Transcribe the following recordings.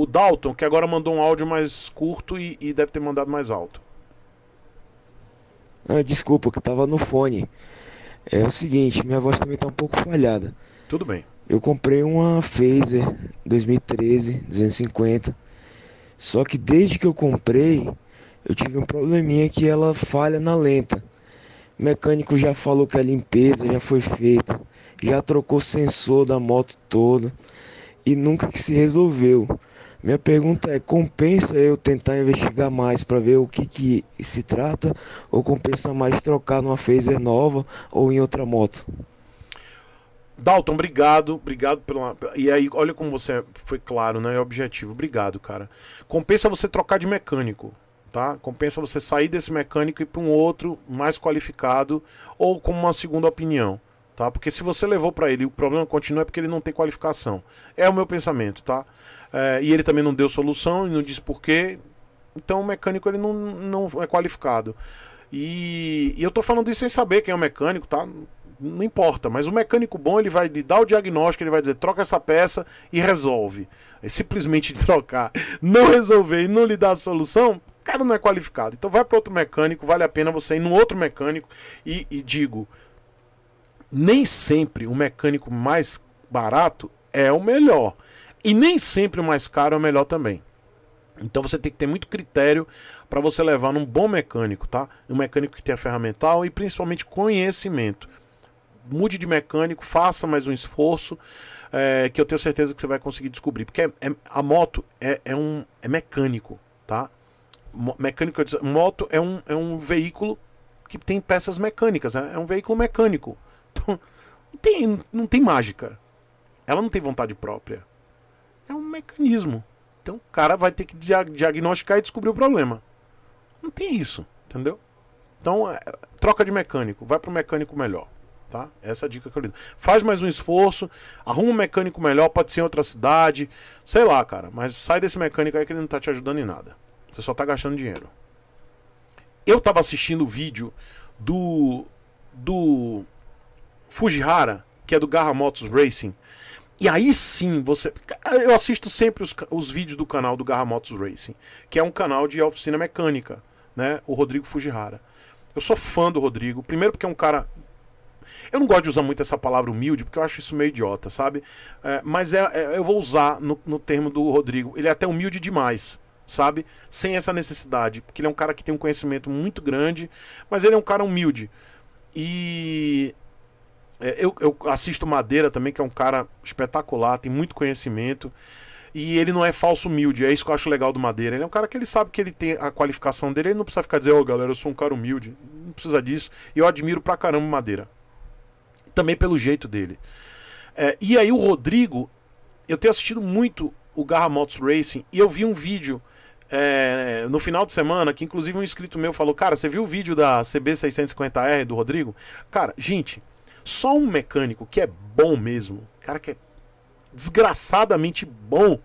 O Dalton, que agora mandou um áudio mais curto e, e deve ter mandado mais alto. Ah, desculpa, que tava no fone. É o seguinte, minha voz também tá um pouco falhada. Tudo bem. Eu comprei uma Phaser 2013 250. Só que desde que eu comprei, eu tive um probleminha que ela falha na lenta. O mecânico já falou que a limpeza já foi feita, já trocou o sensor da moto toda e nunca que se resolveu. Minha pergunta é: compensa eu tentar investigar mais para ver o que, que se trata, ou compensa mais trocar numa Phaser nova ou em outra moto? Dalton, obrigado, obrigado pela. E aí, olha como você foi claro, né? É objetivo. Obrigado, cara. Compensa você trocar de mecânico tá? Compensa você sair desse mecânico e ir para um outro mais qualificado ou com uma segunda opinião tá? Porque se você levou para ele, o problema continua é porque ele não tem qualificação. É o meu pensamento, tá? É, e ele também não deu solução e não disse porquê. Então o mecânico ele não, não é qualificado. E, e eu tô falando isso sem saber quem é o mecânico, tá? não importa, mas o mecânico bom ele vai lhe dar o diagnóstico, ele vai dizer troca essa peça e resolve. É simplesmente trocar, não resolver e não lhe dar a solução, o cara não é qualificado. Então vai para outro mecânico, vale a pena você ir num outro mecânico e, e digo, nem sempre o mecânico mais barato é o melhor. E nem sempre o mais caro é o melhor também. Então você tem que ter muito critério para você levar num bom mecânico, tá? Um mecânico que tenha ferramental e principalmente conhecimento. Mude de mecânico, faça mais um esforço, é, que eu tenho certeza que você vai conseguir descobrir. Porque é, é, a moto é, é um é mecânico, tá? Mo, mecânico, moto é um, é um veículo que tem peças mecânicas, né? é um veículo mecânico. Então, não tem, não tem mágica. Ela não tem vontade própria. É um mecanismo. Então o cara vai ter que diagnosticar e descobrir o problema. Não tem isso, entendeu? Então, é, troca de mecânico, vai pro mecânico melhor, tá? Essa é a dica que eu lhe dou. Faz mais um esforço, arruma um mecânico melhor, pode ser em outra cidade, sei lá, cara, mas sai desse mecânico aí que ele não tá te ajudando em nada. Você só tá gastando dinheiro. Eu tava assistindo o vídeo do do Fujihara, que é do Garra Motos Racing. E aí sim você. Eu assisto sempre os, os vídeos do canal do Garra Motos Racing, que é um canal de oficina mecânica, né? O Rodrigo Fujihara. Eu sou fã do Rodrigo, primeiro porque é um cara. Eu não gosto de usar muito essa palavra humilde, porque eu acho isso meio idiota, sabe? É, mas é, é, eu vou usar no, no termo do Rodrigo. Ele é até humilde demais sabe? Sem essa necessidade, porque ele é um cara que tem um conhecimento muito grande, mas ele é um cara humilde. E é, eu, eu assisto Madeira também, que é um cara espetacular, tem muito conhecimento. E ele não é falso humilde, é isso que eu acho legal do Madeira. Ele é um cara que ele sabe que ele tem a qualificação dele, ele não precisa ficar dizendo, ô oh, galera, eu sou um cara humilde. Não precisa disso. E eu admiro pra caramba o Madeira. Também pelo jeito dele. É, e aí o Rodrigo, eu tenho assistido muito o Garra Motos Racing e eu vi um vídeo é, no final de semana, que inclusive um inscrito meu falou, cara, você viu o vídeo da CB650R do Rodrigo? Cara, gente, só um mecânico que é bom mesmo, cara que é desgraçadamente bom,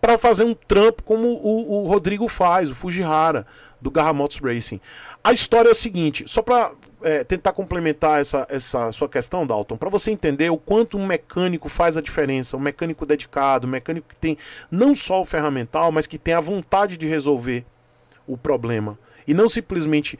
para fazer um trampo como o, o, Rodrigo faz, o Fujihara, do Garra Motors Racing. A história é a seguinte, só para é, tentar complementar essa, essa sua questão, Dalton, para você entender o quanto um mecânico faz a diferença, um mecânico dedicado, um mecânico que tem não só o ferramental, mas que tem a vontade de resolver o problema. E não simplesmente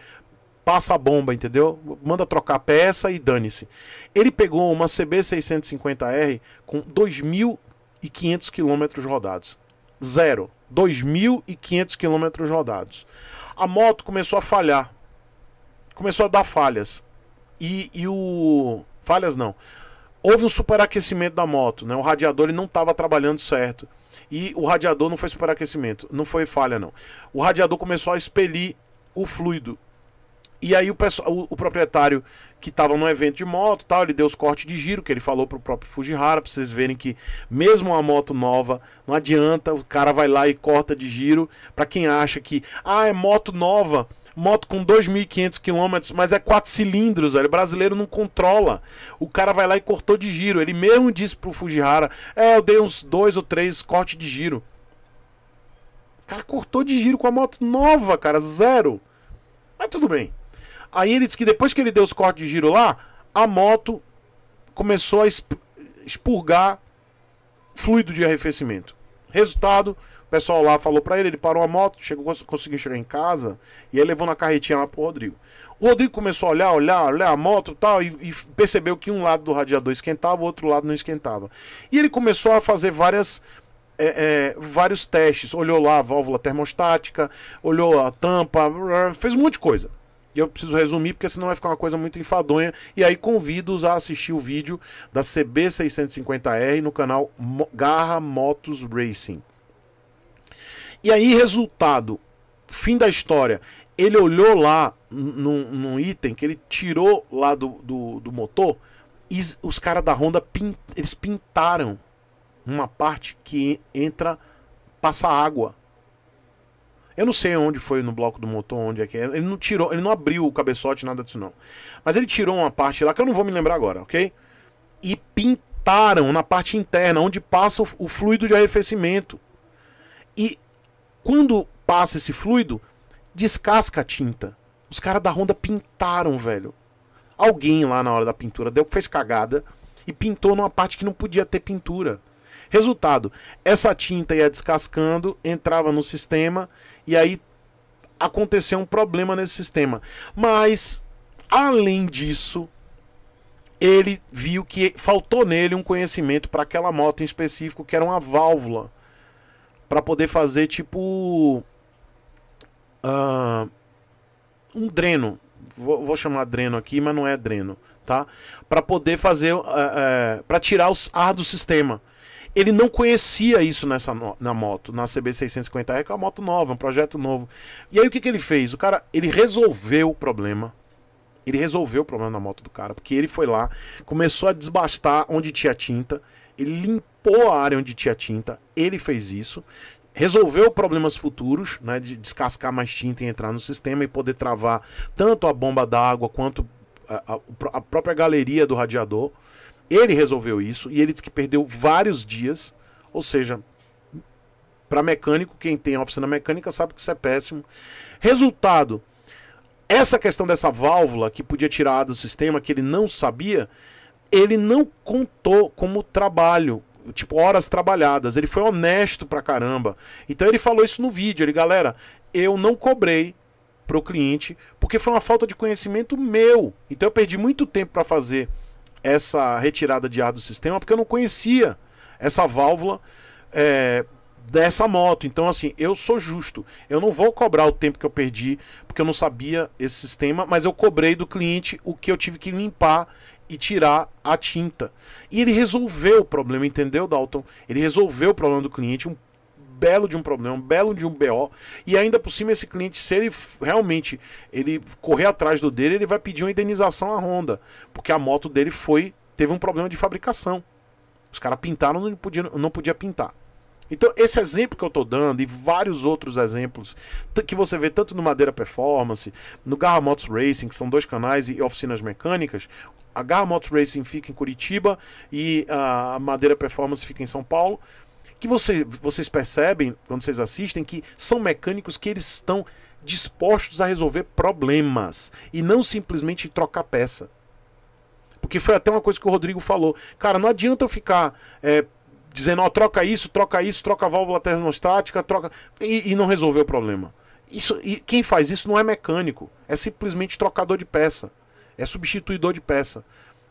passa a bomba, entendeu? Manda trocar a peça e dane-se. Ele pegou uma CB650R com 2.500 km rodados. Zero. 2.500 km rodados. A moto começou a falhar. Começou a dar falhas. E, e o. Falhas não. Houve um superaquecimento da moto, né? O radiador ele não estava trabalhando certo. E o radiador não foi superaquecimento, não foi falha não. O radiador começou a expelir o fluido e aí o, pessoal, o, o proprietário que estava no evento de moto, tal, ele deu os cortes de giro que ele falou pro próprio Fujihara, para vocês verem que mesmo uma moto nova, não adianta, o cara vai lá e corta de giro, para quem acha que ah, é moto nova, moto com 2.500 km, mas é quatro cilindros, velho. brasileiro não controla. O cara vai lá e cortou de giro. Ele mesmo disse pro Fujihara: "É, eu dei uns dois ou três cortes de giro". O cara cortou de giro com a moto nova, cara, zero. Mas tudo bem. Aí ele disse que depois que ele deu os cortes de giro lá, a moto começou a expurgar fluido de arrefecimento. Resultado, o pessoal lá falou para ele, ele parou a moto, chegou, conseguiu chegar em casa e aí levou na carretinha lá pro Rodrigo. O Rodrigo começou a olhar, olhar, olhar a moto tal, e, e percebeu que um lado do radiador esquentava, o outro lado não esquentava. E ele começou a fazer várias é, é, vários testes. Olhou lá a válvula termostática, olhou a tampa, fez um monte de coisa. Eu preciso resumir porque senão vai ficar uma coisa muito enfadonha. E aí convido-os a assistir o vídeo da CB650R no canal Garra Motos Racing. E aí, resultado, fim da história. Ele olhou lá num, num item que ele tirou lá do, do, do motor e os caras da Honda eles pintaram uma parte que entra, passa água eu não sei onde foi no bloco do motor, onde é que é. Ele não tirou, ele não abriu o cabeçote, nada disso não. Mas ele tirou uma parte lá que eu não vou me lembrar agora, ok? E pintaram na parte interna, onde passa o, o fluido de arrefecimento. E quando passa esse fluido, descasca a tinta. Os caras da Honda pintaram, velho. Alguém lá na hora da pintura deu fez cagada e pintou numa parte que não podia ter pintura. Resultado: essa tinta ia descascando, entrava no sistema e aí aconteceu um problema nesse sistema. Mas, além disso, ele viu que faltou nele um conhecimento para aquela moto em específico, que era uma válvula para poder fazer tipo uh, um dreno. Vou, vou, chamar dreno aqui, mas não é dreno, tá? Para poder fazer, uh, eh, uh, eh, para tirar o ar do sistema. Ele não conhecia isso nessa na moto, na CB650R, que é uma moto nova, um projeto novo. E aí o que, que ele fez? O cara, ele resolveu o problema. Ele resolveu o problema na moto do cara, porque ele foi lá, começou a desbastar onde tinha tinta, ele limpou a área onde tinha tinta, ele fez isso, resolveu problemas futuros, né, de descascar mais tinta e entrar no sistema e poder travar tanto a bomba d'água quanto a, a, a própria galeria do radiador. Ele resolveu isso e ele disse que perdeu vários dias, ou seja, para mecânico, quem tem oficina mecânica sabe que isso é péssimo. Resultado, essa questão dessa válvula que podia tirar do sistema, que ele não sabia, ele não contou como trabalho, tipo horas trabalhadas. Ele foi honesto pra caramba. Então ele falou isso no vídeo, ele, galera, eu não cobrei pro cliente porque foi uma falta de conhecimento meu. Então eu perdi muito tempo para fazer essa retirada de ar do sistema, porque eu não conhecia essa válvula é, dessa moto. Então, assim, eu sou justo. Eu não vou cobrar o tempo que eu perdi, porque eu não sabia esse sistema, mas eu cobrei do cliente o que eu tive que limpar e tirar a tinta. E ele resolveu o problema, entendeu, Dalton? Ele resolveu o problema do cliente, um belo de um problema, um belo de um BO. E ainda por cima, esse cliente, se ele realmente ele correr atrás do dele, ele vai pedir uma indenização à Honda. Porque a moto dele foi. teve um problema de fabricação. Os caras pintaram, não podia, não podia pintar. Então, esse exemplo que eu estou dando e vários outros exemplos que você vê tanto no Madeira Performance, no Garra Motos Racing, que são dois canais e oficinas mecânicas. A Garra Motos Racing fica em Curitiba e a Madeira Performance fica em São Paulo que você, vocês percebem quando vocês assistem que são mecânicos que eles estão dispostos a resolver problemas e não simplesmente trocar peça. Porque foi até uma coisa que o Rodrigo falou. Cara, não adianta eu ficar é, dizendo, ó, troca isso, troca isso, troca a válvula termostática, troca. E, e não resolver o problema. Isso, e quem faz isso não é mecânico, é simplesmente trocador de peça, é substituidor de peça.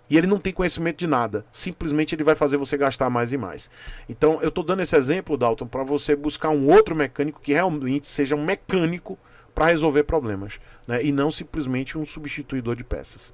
E ele não tem conhecimento de nada. Simplesmente ele vai fazer você gastar mais e mais. Então eu estou dando esse exemplo, Dalton, para você buscar um outro mecânico que realmente seja um mecânico para resolver problemas. Né? E não simplesmente um substituidor de peças.